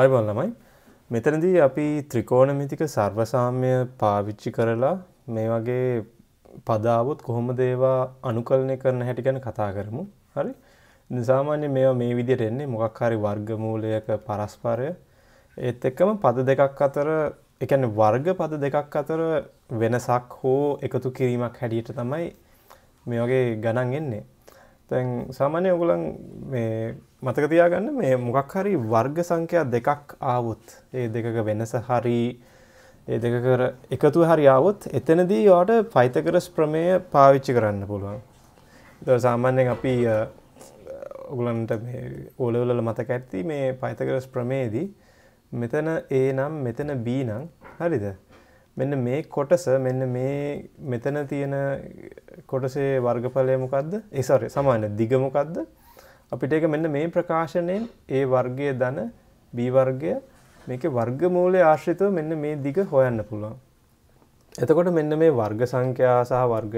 ආයබන් ළමයි මෙතනදී අපි ත්‍රිකෝණමිතික සර්වසාම්‍ය පාවිච්චි කරලා මේ වගේ පදාවොත් කොහොමද ඒවා අනුකලනය කරන හැටි ගැන කතා කරමු හරි සාමාන්‍ය මේවා මේ විදිහට එන්නේ මොකක් හරි වර්ගමූලයක පරස්පරය ඒත් එක්කම පද දෙකක් අතර ඒ කියන්නේ වර්ග පද දෙකක් අතර වෙනසක් හෝ එකතු කිරීමක් හැටියට තමයි මේ වගේ ගණන් එන්නේ තැන් සාමාන්‍ය ඔගුලන් මේ මතක තියාගන්න මේ මොකක් හරි වර්ග සංඛ්‍යා දෙකක් ආවොත් ඒ දෙකක වෙනස හරි ඒ දෙක කර එකතු හරි ආවොත් එතනදී යාට පයිතකරස් ප්‍රමේය පාවිච්චි කරන්න පුළුවන්. ද සාමාන්‍යයෙන් අපි ඔගුලන්ට ඕලවලල මතක ඇත්ති මේ පයිතකරස් ප්‍රමේදී මෙතන ඒ නම් මෙතන බී නම් හරිද මෙන්න මේ කොටස මෙන්න මේ මෙතන තියෙන කොටසේ වර්ගඵලය මොකක්ද ඒසාරය සමාන දිගමොකක්ද අපිට එක මෙන්න මේ ප්‍රකාශනයෙන් ඒ වර්ගය දන බීවර්ගය මේක වර්ගමූලය ආශ්‍රිතව මෙන්න මේ දිග හොයන්න පුළුවන් එතකොට මෙන්න මේ වර්ග සංඛ්‍යා සහ වර්ග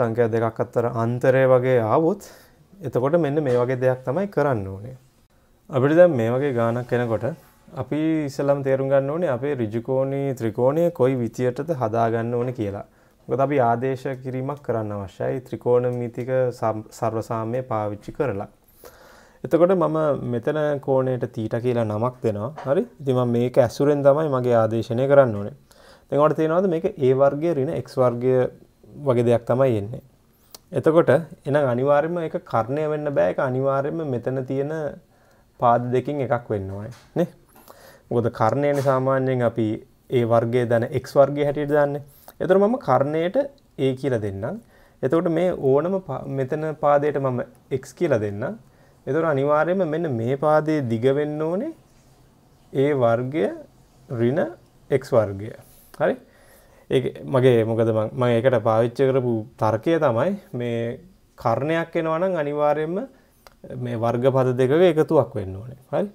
සංඛ්‍යා දෙකක් අත්තර අන්තරය වගේ ආවොත් එතකොට මෙන්න මේ වගේ දෙයක් තමයි කරන්න ඕනේ. අපිට දැන් මේ වගේ ගානක් එනකොට අපි ඉස්සලම් තේරුම් ගන්න ඕනේ අපේ ඍජුකෝණී ත්‍රිකෝණය කොයි විදියටද හදා ගන්න ඕනේ කියලා. මොකද අපි ආදේශ කිරීමක් කරන්න අවශ්‍යයි ත්‍රිකෝණමිතික සර්වසාම්‍ය පාවිච්චි කරලා. එතකොට මම මෙතන කෝණයට තීට කියලා නමක් දෙනවා. හරි? ඉතින් මම මේක ඇසුරෙන් තමයි මගේ ආදේශනය කරන්න ඕනේ. දැන් ඔයාලට තේරෙනවද මේක a වර්ගය ඍණ x වර්ගය වගේ දෙයක් තමයි එන්නේ. එතකොට එහෙනම් අනිවාර්යයෙන්ම ඒක කර්ණය වෙන්න බෑ. ඒක අනිවාර්යයෙන්ම මෙතන තියෙන පාද දෙකකින් එකක් වෙන්න ඕනේ. නේ? මොකද කර්ණයන සාමාන්‍යයෙන් අපි ඒ වර්ගේ දැන එක් වර්ගේ හැටියට දන්න එතර මම කර්ණයට ඒ කියල දෙන්නම් එතකොට මේ ඕනම මෙතන පාදයට මම එක් කියල දෙන්න එතුර අනිවාර්යම මෙන්න මේ පාදයේ දිගවෙන්න ඕනේ ඒ වර්ගය රින එක් වර්ගය හරි ඒ මගේ මොකද මම ඒකට පාවිච්ච කරපු තර්කය තමයි මේ කරණයක් එනවනම් අනිවාර්යෙන්ම මේ වර්ග පද දෙකක එකතුවක් වෙන්න ඕනේ හරි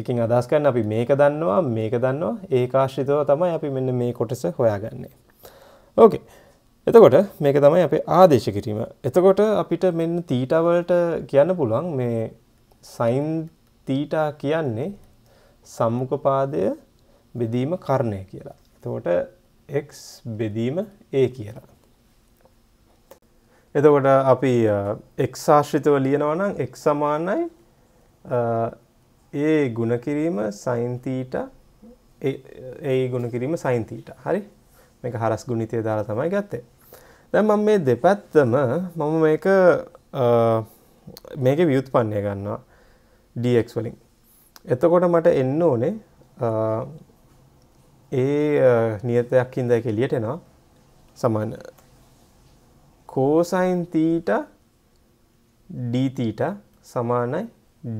එකින් අදහස් කරන්න අපි මේක දන්නවා මේක දන්නවා ඒකාශ්‍රිතව තමයි අපි මෙන්න මේ කොටස හොයාගන්නේ. ඕකේ. එතකොට මේක තමයි අපේ ආදේශ කිරීම. එතකොට අපිට මෙන්න තීටා වලට කියන්න පුළුවන් මේ sin තීටා කියන්නේ සම්මුඛ පාදය බෙදීම කර්ණය කියලා. එතකොට x බෙදීම a කියලා. එතකොට අපි x ආශ්‍රිතව ලියනවා නම් x සමානයි ඒ ගුණ කිරීම sin theta ඒ ගුණ කිරීම sin theta හරි මේක හරස් ගුණිතය දාලා තමයි ගත්තේ දැන් මම මේ දෙපැත්තම මම මේක මේකේ ව්‍යුත්පන්නය ගන්නවා dx වලින් එතකොට මට එන්න ඕනේ ඒ නියතයක් හින්දා ඒක එළියට එනවා සමාන cosine theta d theta සමානයි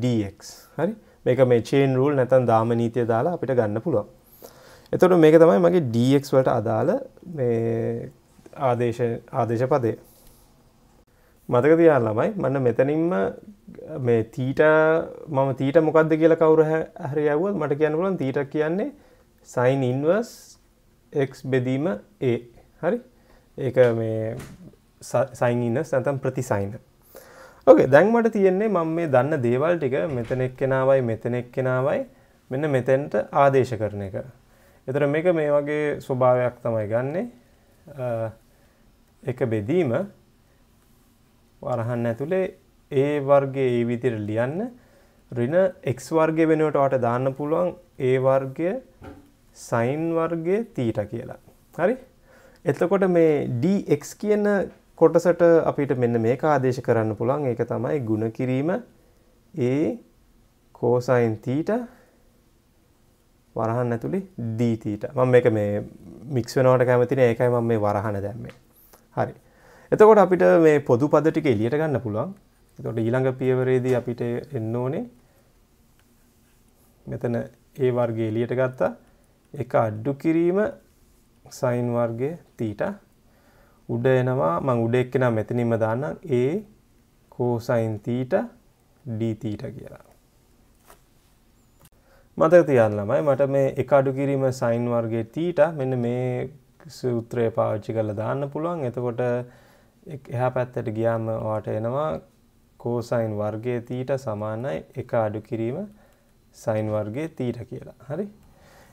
dx හරි මේක මේ චේන් රූල් නැතන් දාම නීතිය දාලා අපිට ගන්න පුළුවන්. එතකොට මේක තමයි මගේ dx වලට අදාළ මේ ආදේශ ආදේශ පදේ. මතක තියාගන්න ළමයි මන්න මෙතනින්ම මේ තීට මම තීට මොකක්ද කියලා කවුරු හරි යවුවොත් මට කියන්න පුළුවන් තීට කියන්නේ sin inverse x බෙදීම a. හරි? ඒක මේ සයින් ඉන්නස් නැත්නම් ප්‍රතිසයින. ඕකේ දැන් මට තියෙන්නේ මම මේ දන්න දේවල් ටික මෙතන එක්කෙනාවයි මෙතන එක්කෙනාවයි මෙන්න මෙතෙන්ට ආදේශ කරන එක. එතකොට මේක මේ වගේ ස්වභාවයක් තමයි ගන්නෙ. එක බෙදීම වරහන් ඇතුලේ A වර්ගයේ ඒ විදිහට ලියන්න ඍණ x වර්ගය වෙනුවට ඔයාලට දාන්න පුළුවන් A වර්ගය sin වර්ගය තීට කියලා. හරි? එතකොට මේ dx කියන කොටසට අපිට මෙන්න මේක ආදේශ කරන්න පුළුවන් ඒක තමයි ಗುಣ කිරීම a cosine theta වරහන් ඇතුලේ d theta මම මේක මේ මික්ස් වෙනවට කැමති නෑ ඒකයි මම මේ වරහන දැම්මේ හරි එතකොට අපිට මේ පොදු පද ටික එළියට ගන්න පුළුවන් එතකොට ඊළඟ පියවරේදී අපිට එන්න ඕනේ මෙතන ඒ වර්ගය එළියට ගත්තා එක අඩ්ඩු කිරීම සයින් වර්ගය තීටා උඩ එනවා මං උඩ එක්කෙනා මෙතනින්ම දාන්නම් A cosine theta d theta කියලා. මතක තියාගන්න ළමයි මට මේ එක අඩු කිරීම sin වර්ගයේ theta මෙන්න මේ සූත්‍රය පාවිච්චි කරලා දාන්න පුළුවන්. එතකොට එහා පැත්තට ගියාම ඔයාට එනවා cosine වර්ගයේ theta සමානයි එක අඩු කිරීම sin වර්ගයේ theta කියලා. හරි?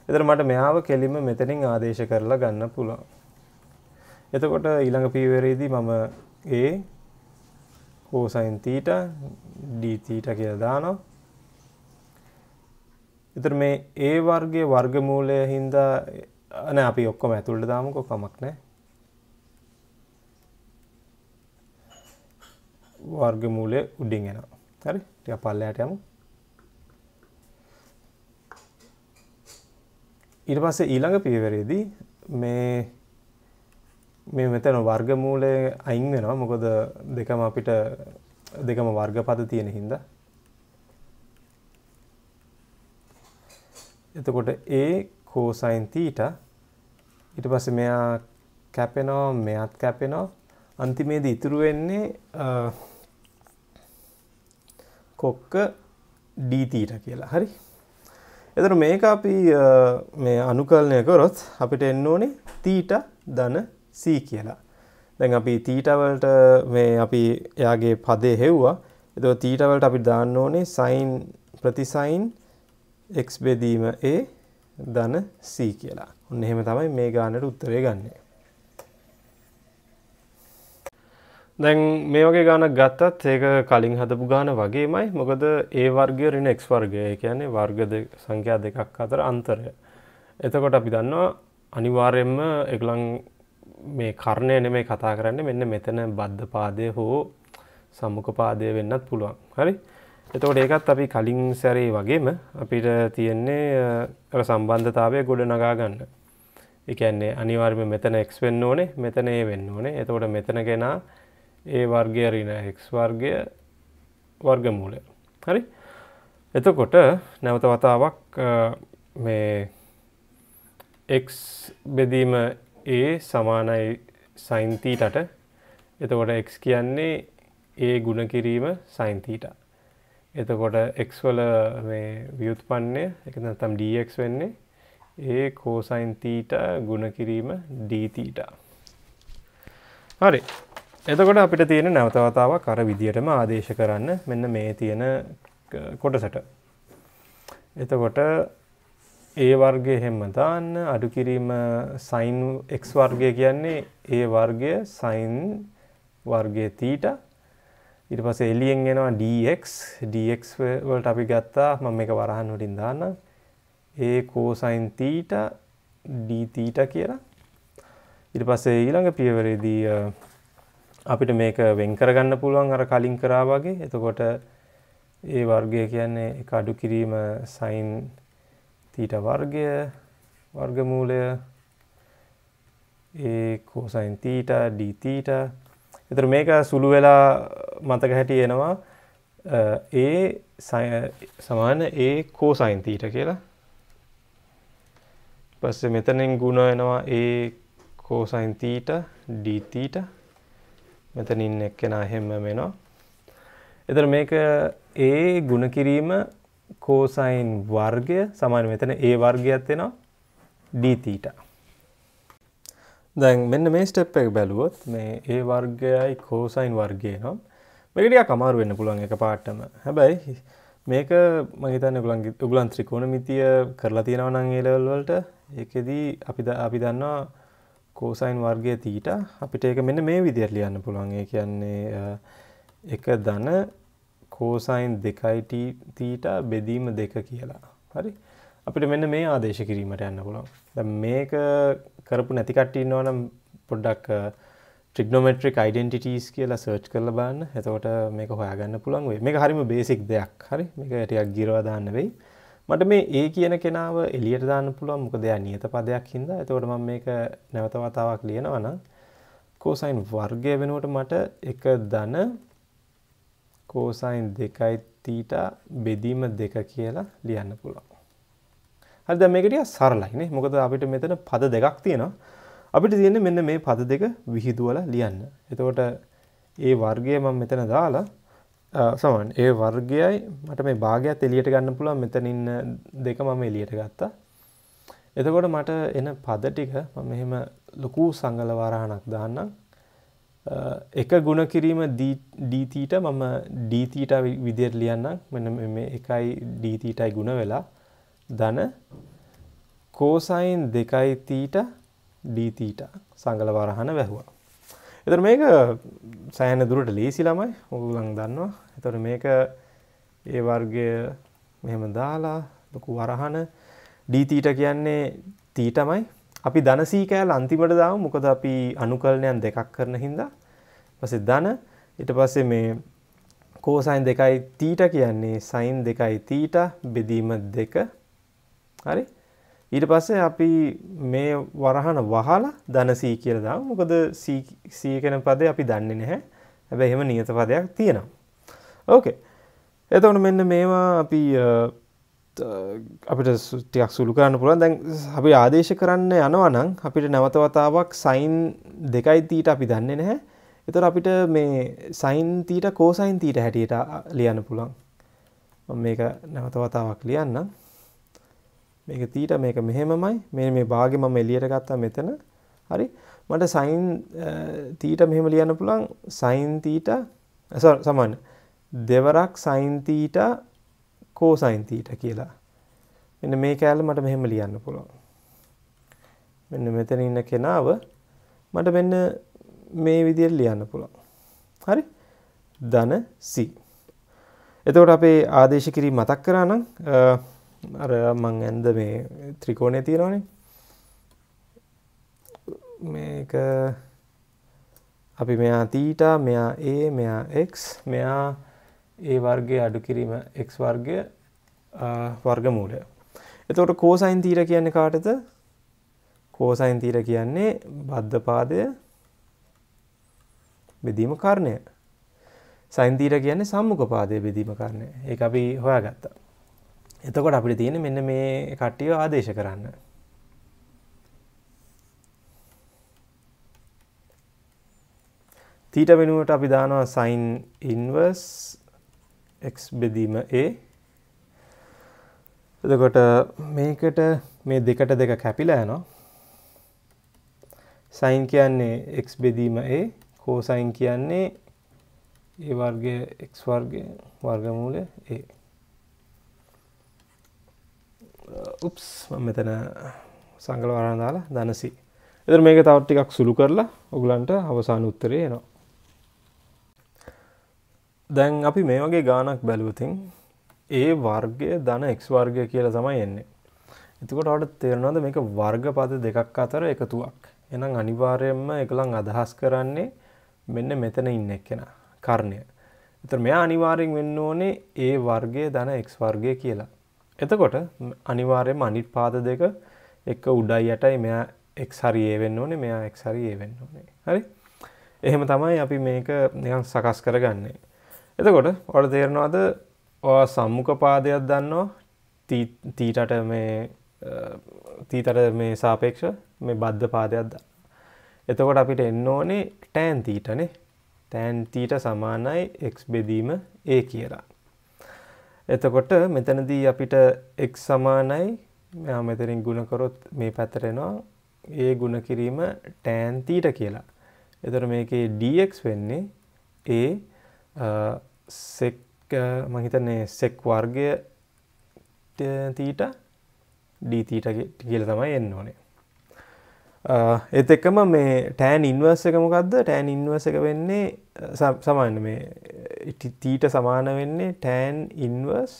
එතකොට මට මෙයාව කෙලින්ම මෙතනින් ආදේශ කරලා ගන්න පුළුවන්. එතකොට ඊළඟ පීවරේදී මම ඒ කෝසයින් තීට d තීට කියලා දානවා. ඊතර මේ a වර්ගයේ වර්ගමූලය හින්දා නෑ අපි ඔක්කොම ඇතුළට දාමුකෝ කමක් නෑ. වර්ගමූලය උඩින් එනවා. හරි? ටික පල්ලයට යමු. ඊට පස්සේ ඊළඟ පීවරේදී මේ මේ මෙතන වර්ගමූලය අයින් වෙනවා මොකද දෙකම අපිට දෙකම වර්ගපද තියෙන හින්දා එතකොට a cosine theta ඊට පස්සේ මෙයා කැපෙනවා මෙයාත් කැපෙනවා අන්තිමේදී ඉතුරු වෙන්නේ කොක්ක d theta කියලා හරි එතකොට මේක අපි මේ අනුකලනය කරොත් අපිට එන්න ඕනේ theta ධන C කියලා දැන් අපි තීටවලට මේ අපි එයාගේ පදේ හෙව්වා එතකොට තීටවලට අපි දාන්න ඕනේ සයින් ප්‍රතිසයින් x බෙදීම a ධන c කියලා. ඔන්න එහෙම තමයි මේ ගානට උත්තරය ගන්න. දැන් මේ වගේ ගානක් ගත්තත් ඒක කලින් හදපු ගාන වගේමයි. මොකද a වර්ගය ඍණ x වර්ගය. ඒ කියන්නේ වර්ග සංඛ්‍යා දෙකක් අතර අන්තරය. එතකොට අපි දන්නවා අනිවාර්යයෙන්ම ඒගොල්ලන් මේ කරණය නෙමේ කතා කරන්න මෙන්න මෙතන බද්ධ පාදය හෝ සම්මුඛ පාදය වෙන්නත් පුළුවන් හරි එතකොට ඒකත් අපි කලින් සැරේ වගේම අපිට තියෙන්නේ සම්බන්ධතාවය ගොඩ නගා ගන්න එකන්නේ අනිවර්ම මෙතන එක් වෙන්න ඕනේ මෙතන ඒ වෙන්න ඕනේ එතකොට මෙතන ගෙනා ඒ වර්ගය රින එක් වර්ගය වර්ගමූලය හරි එතකොට නැවත වතාවක් මේ එක් බෙදීම ඒ සමානයි සයින්තීටට එතකොට එක් කියන්නේ ඒ ගුණ කිරීම සයින්තීට එතකොට එක්වල මේ ව්‍යුත්පන්නේ එක තම් ඩක් වෙන්නේ ඒ කෝසයින්තීට ගුණ කිරීම ඩීතීට හරි එතකොට අපිට තියෙන නැවතවතාව කර විදිහටම ආදේශ කරන්න මෙන්න මේ තියෙන කොටසට එතකොට ඒ වර්ගය හැම දාන්න අඩු කිරීම sin x වර්ගය කියන්නේ ඒ වර්ගය sin වර්ගය තීටා ඊට පස්සේ එළියෙන් එනවා dx dx වලට අපි ගත්තා මම මේක වරහන් වලින් දාන්නම් a cosine theta d theta කියලා ඊට පස්සේ ඊළඟ පියවරේදී අපිට මේක වෙන් කරගන්න පුළුවන් අර කලින් කරා වගේ එතකොට ඒ වර්ගය කියන්නේ එක අඩු කිරීම sin තීට වර්ගය වර්ගමූලය ඒ කෝසයින් තීට ඩීතීට එතර මේක සුළු වෙලා මතක හැටි එනවා ඒ සමාන ඒ කෝසයින් තීට කියලා පස්ස මෙතනෙන් ගුණ එනවා ඒ කෝසයින් තීට ඩීතීට මෙතනින් එක්කෙන හෙම්ම වෙනවා එතර මේක ඒ ගුණ කිරීම කෝසයින් වර්ගය සමාන මෙතන ඒ වර්ගයත් වෙනවා d theta. දැන් මෙන්න මේ ස්ටෙප් එක බැලුවොත් මේ ඒ වර්ගයයි කෝසයින් වර්ගය නම් මේක ටිකක් අමාරු වෙන්න පුළුවන් එකපාරටම. හැබැයි මේක මම හිතන්නේ ඔයගලන් ඔයගලන් ත්‍රිකෝණමිතිය කරලා තියෙනවා නම් ඒ ලෙවල් වලට ඒකෙදී අපි අපි දන්නවා කෝසයින් වර්ගය තීට අපිට ඒක මෙන්න මේ විදිහට ලියන්න පුළුවන්. ඒ කියන්නේ 1 ධන කෝසයින් 2යි තීටා බෙදීම 2 කියලා. හරි? අපිට මෙන්න මේ ආදේශ කිරීමට යන්න පුළුවන්. දැන් මේක කරපු නැති කට්ටිය ඉන්නවනම් පොඩ්ඩක් ට්‍රිග්නොමෙට්‍රික් uh, අයිඩෙන්ටිටීස් කියලා සර්ච් කරලා බලන්න. එතකොට මේක හොයාගන්න පුළුවන් වෙයි. මේක හරිම බේසික් දෙයක්. හරි? මේක ටිකක් ගිරවා දාන්න වෙයි. මට මේ ඒ කියන කෙනාව එලියට දාන්න පුළුවන් මොකද එයා නියත පදයක් හින්දා. එතකොට මම මේක නැවත වතාවක් ලියනවා නම් cosine වර්ගය වෙනුවට මට 1 ධන කෝසයින් දෙකයි තීට බෙදීම දෙක කියලා ලියන්න පුළුවන්. හරි දැන් මේක ටිකක් සරලයිනේ. මොකද අපිට මෙතන පද දෙකක් තියෙනවා. අපිට තියෙන්නේ මෙන්න මේ පද දෙක විහිදුවලා ලියන්න. එතකොට ඒ වර්ගය මම මෙතන දාලා සමන් ඒ වර්ගයයි මට මේ භාගයක් එළියට ගන්න පුළුවන් මෙතන ඉන්න දෙක මම එළියට ගත්තා. එතකොට මට එන පද ටික මම මෙහෙම ලොකු සංගල වරහණක් දාන්නම්. එක ගුණ කිරීම ඩීතීට මම ඩීතීට විදියට ලියන්නම් මෙන එකයි ඩීතීටයි ගුණ වෙලා දන කෝසයින් දෙකයි තීට ඩීතීට සංගල වරහන වැැහවා. එතර මේක සෑන දුරට ලේසි ළමයි ඔගුලන් දන්නවා එතොට මේක ඒ වර්ගය මෙම දාලා ලොකු වරහන ඩීතීට කියන්නේ තීටමයි අපි ධන සී කෑල් අන්තිමට දාමු මොකද අපි අනුකලනයන් දෙකක් කරන හින්දා පස්සේ ධන ඊට පස්සේ මේ කෝසයින් දෙකයි තීට කියන්නේ සයින් දෙකයි තීට බෙදීම දෙක හරි ඊට පස්සේ අපි මේ වරහන වහලා ධනසී කියලා දාමු. මොකද සී කියන පදේ අපි දන්නේ නැහැ. හැබැයි එහෙම නියත පදයක් තියෙනවා. ඕකේ. එතකොට මෙන්න මේවා අපි අපිට ටිකක් සුළු කරන්න පුළුවන් දැන් අපි ආදේශ කරන්න යනවනම් අපිට නැවතවතාවක් සයින් දෙකයි තීට අපි දන්නේ නැහැ එතර අපිට මේ සයින් තීට කෝසයින් තීට හැටියට ලියන්න පුළුවන් මේක නැවතවතාවක් ලියන්න මේක තීට මේක මෙහෙමමයි මේ මේ භාගෙ මම එලියට ගත්තා මෙතන හරි මට සයින් තීට මෙහෙම ලියන්න පුළුවන් සයින් තීට සමන්න දෙවරක් සයින් තීට කෝසයින් තීටා කියලා. මෙන්න මේ කෑල්ල මට මෙහෙම ලියන්න පුළුවන්. මෙන්න මෙතන ඉන්න කෙනාව මට මෙන්න මේ විදියට ලියන්න පුළුවන්. හරි? ධන C. එතකොට අපේ ආදේශ කිරීම මතක් කරා නම් අර මං ඇන්ද මේ ත්‍රිකෝණය තියෙනවානේ. මේක අපි මෙයා තීටා මෙයා A මෙයා x මෙයා ඒ වර්ගය අඩු කිරීම එක් වර්ගය වර්ගමූලය. එතකොට කෝසයින් තීර කියන්නේ කාටද කෝසයින් තීර කියන්නේ බද්ධපාදය බෙදීම කරණය සයින්තීර කියන්නේ සම්මුඛපාදය බෙදීම කරණය ඒක අපි හොයාගත්තා. එතකොට අපිට තියෙන මෙන්න මේ කට්ටිය ආදේශ කරන්න. තීට වෙනුවට අපි දානවා සයින් ඉන්වර්ස් x බෙදීම a එතකොට මේකට මේ දෙකට දෙක කැපිලා යනවා sin කියන්නේ x බෙදීම a cosine කියන්නේ a වර්ගය x වර්ගය වර්ගමූලය a උප්ස් මම මෙතන සංගල වරන් දාලා ධනසි. එතන මේක තවත් ටිකක් සුළු කරලා ඔයගලන්ට අවසාන උත්තරේ එනවා. දැන් අපි මේ වගේ ගානක් බැලූතින් ඒ වර්ගය ධන එක් වර්ගය කියලා තමයි එන්නේ. එතකොට ඔයාලට තේරෙනවද මේක වර්ග පද දෙකක් අතර එකතුවක්. එහෙනම් අනිවාර්යයෙන්ම එකලන් අදහස් කරන්නේ මෙන්න මෙතන ඉන්න එක්කෙනා කර්ණය. එතකොට මෙයා අනිවාර්යෙන් වෙන්න ඕනේ ඒ වර්ගය ධන x වර්ගය කියලා. එතකොට අනිවාර්යයෙන්ම අනිත් පාද දෙක එක උඩයි යටයි මෙයා x හරි a වෙන්න ඕනේ මෙයා x හරි a වෙන්න ඕනේ. හරි? එහෙම තමයි අපි මේක නිකන් සකස් කරගන්නේ. එතකොට ඔට තේරෙනවාද සම්මුඛ පාදයක් දන්නවා තීටට මේ තීතට මේ සාපේක්ෂ මේ බද්ධ පාදයක් දන්න. එතකොට අපිට එන්න ඕනේ ටෑන් තීටනේ තෑන් තීට සමානයි එක් බෙදීම ඒ කියලා. එතකොට මෙතනදී අපිට එක් සමානයි මෙයා මෙතරින් ගුණකරොත් මේ පැතරෙනවා ඒ ගුණ කිරීම ටෑන් තීට කියලා. එතකොට මේකේ dx වෙන්නේ ඒ සෙක් මහිතන්නේ සෙක් වර්ගය තීට ඩීතීට කියල තමයි එන්න ඕනේ එත් එක්කම මේ ටෑන් ඉන්වර්ස එක මොකක්ද ටෑන් ඉන්වර්ස එක වෙන්නේ සමාන්න මේ තීට සමාන වෙන්නේ ටෑන් ඉන්වර්ස්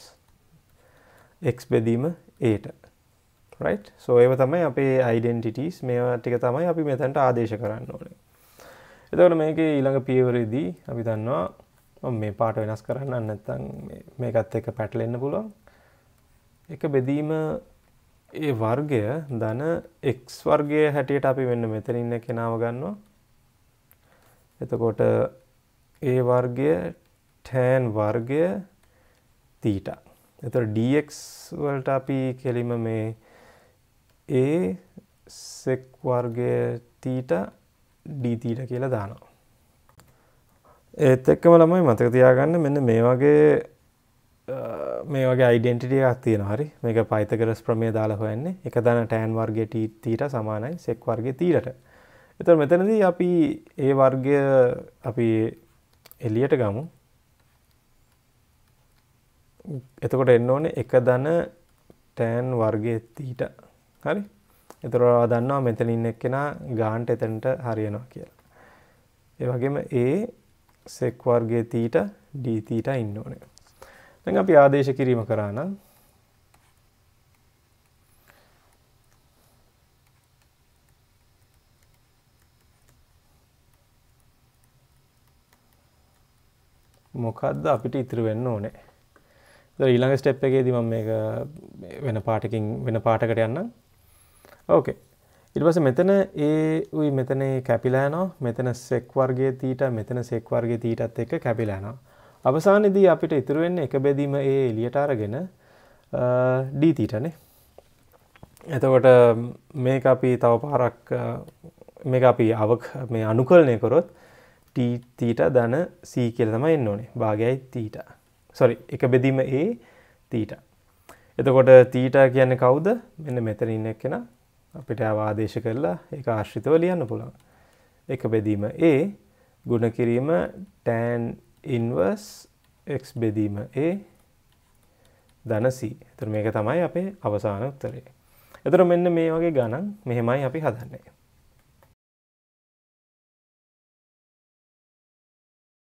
එක්ස් බෙදීම ඒට රයි් සෝඒව තමයි අපේ අයිඩෙන්ටිටස් මේවා ටික තමයි අපි මෙතැන්ට ආදේශ කරන්න ඕනේ එතවට මේක ඊළඟ පියවරේදී අපි දන්නවා මේ පාට වෙනස් කරන්න නැත්තම් මේකත් එක්ක පැටලෙන්න පුළුවන් එක බෙදීම ඒ වර්ගය ධන x වර්ගය හැටියට අපි වෙන්න මෙතනින් කෙනාව ගන්නවා එතකොට ඒ වර්ගය tan වර්ගය තීටා එතකොට dx වලට අපි කෙලිම මේ a sec වර්ගය තීටා d තීටා කියලා දානවා ඒත් එක්කම ළමයි මතක තියාගන්න මෙන්න මේ වගේ මේ වගේ අයිඩෙන්ටිටියක් තියෙන හරි මේක පයිතකරස් ප්‍රමේ දාලා හොයන්නේ එක දන ටෑන් වර්ගේ තීට සමානයි සෙක් වර්ගේ තීරට එතර මෙතනදී අපි ඒ වර්ගය අපි එලියට ගමු එතකොට එන්න ඕනේ එක දන ටෑන් වර්ගේ තීට හරි එතරවා දන්නවා මෙතනින් එක්කෙන ගාන්ට එතනට හරියනවා කියලා ඒ වගේම ඒ sec වර්ගයේ තීටා d තීටා ඉන්න ඕනේ. දැන් අපි ආදේශ කිරීම කරා නම් මොකද්ද අපිට ඉතුරු වෙන්න ඕනේ. ඉතින් ඊළඟ ස්ටෙප් එකේදී මම මේක වෙන පාටකින් වෙන පාටකට යන්නම්. ඕකේ. ඉට පස මෙතන ඒ යි මෙතන කැපිලෑනෝ මෙතන සෙක් වර්ගේ තීට මෙතන සෙක් වර්ගේ තීටත් එක්ක කැපිලෑනවා. අවසානයේදී අපිට ඉතුරුවෙන්න එක බෙදීම ඒ එලියට අරගෙන ඩීතීටනේ. එතකොට මේ අපි තව පාරක් මේ අපි අවක් මේ අනුකරණය කොරොත් ටීතීට දන සී කියලතම එන්න ඕනේ භාගයයි තීට සොරි එක බෙදීම ඒ තීට එතකොට තීට කියන්න කවුද මෙන්න මෙතර ඉන්න එක්ෙන අපිට අවාදේශ කරලා ඒක ආශ්‍රිතව ලියන්න පුළුවන්. එක බෙදීම A ගුණ කිරීම tan inverse x බෙදීම A ධන C. එතකොට මේක තමයි අපේ අවසාන උත්තරය. එතකොට මෙන්න මේ වගේ ගණන් මෙහෙමයි අපි හදන්නේ.